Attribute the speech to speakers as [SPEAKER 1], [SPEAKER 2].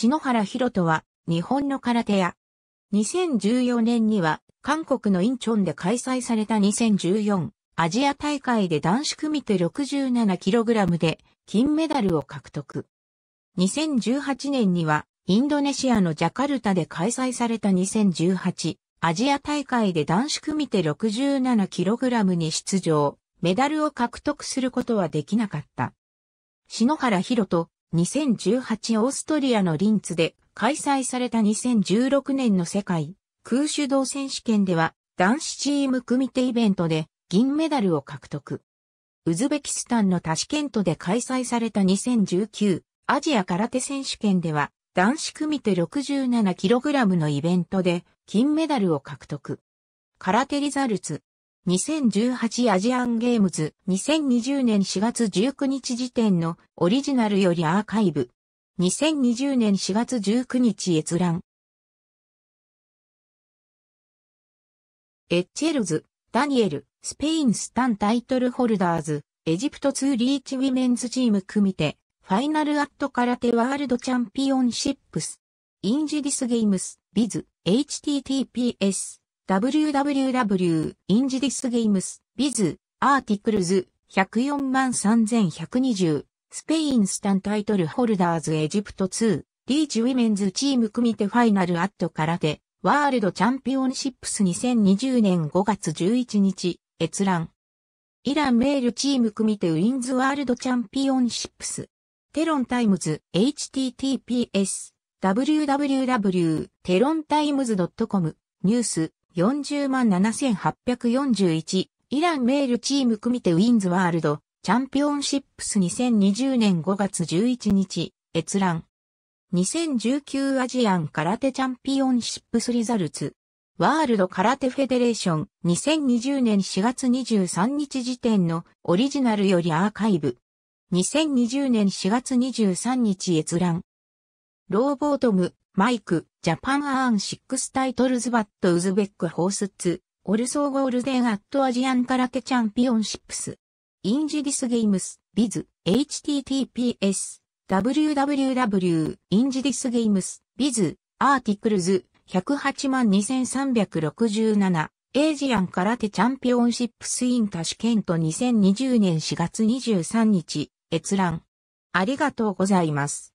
[SPEAKER 1] 篠原博人は日本の空手屋。2014年には韓国のインチョンで開催された2014アジア大会で男子組手 67kg で金メダルを獲得。2018年にはインドネシアのジャカルタで開催された2018アジア大会で男子組手 67kg に出場、メダルを獲得することはできなかった。篠原博人、2018オーストリアのリンツで開催された2016年の世界空手道選手権では男子チーム組手イベントで銀メダルを獲得。ウズベキスタンのタシケントで開催された2019アジア空手選手権では男子組手 67kg のイベントで金メダルを獲得。空手リザルツ2018アジアンゲームズ2020年4月19日時点のオリジナルよりアーカイブ2020年4月19日閲覧エッチェルズ、ダニエル、スペインスタンタイトルホルダーズ、エジプト2リーチウィメンズチーム組手、ファイナルアット空手ワールドチャンピオンシップス、インジディスゲームス、ビズ、https www.indisgames.biz.articles1043120 スペインスタンタイトルホルダーズエジプト2リーチウィメンズチーム組手ファイナルアット空手ワールドチャンピオンシップス2020年5月11日閲覧イランメールチーム組手ウィンズワールドチャンピオンシップステロンタイムズ https www.terontimes.com ニュース40万7841、イランメールチーム組手ウィンズワールド、チャンピオンシップス2020年5月11日、閲覧。2019アジアン空手チャンピオンシップスリザルツ。ワールド空手フェデレーション2020年4月23日時点のオリジナルよりアーカイブ。2020年4月23日閲覧。ローボートム、マイク、ジャパンアーン6タイトルズバットウズベックホースツ、オルソーゴールデンアットアジアンカラケチャンピオンシップス。インジディスゲームス、ビズ、https、www、インジディスゲームス、ビズ、アーティクルズ、1082367、エイジアン空手チャンピオンシップスインタシケント2020年4月23日、閲覧。ありがとうございます。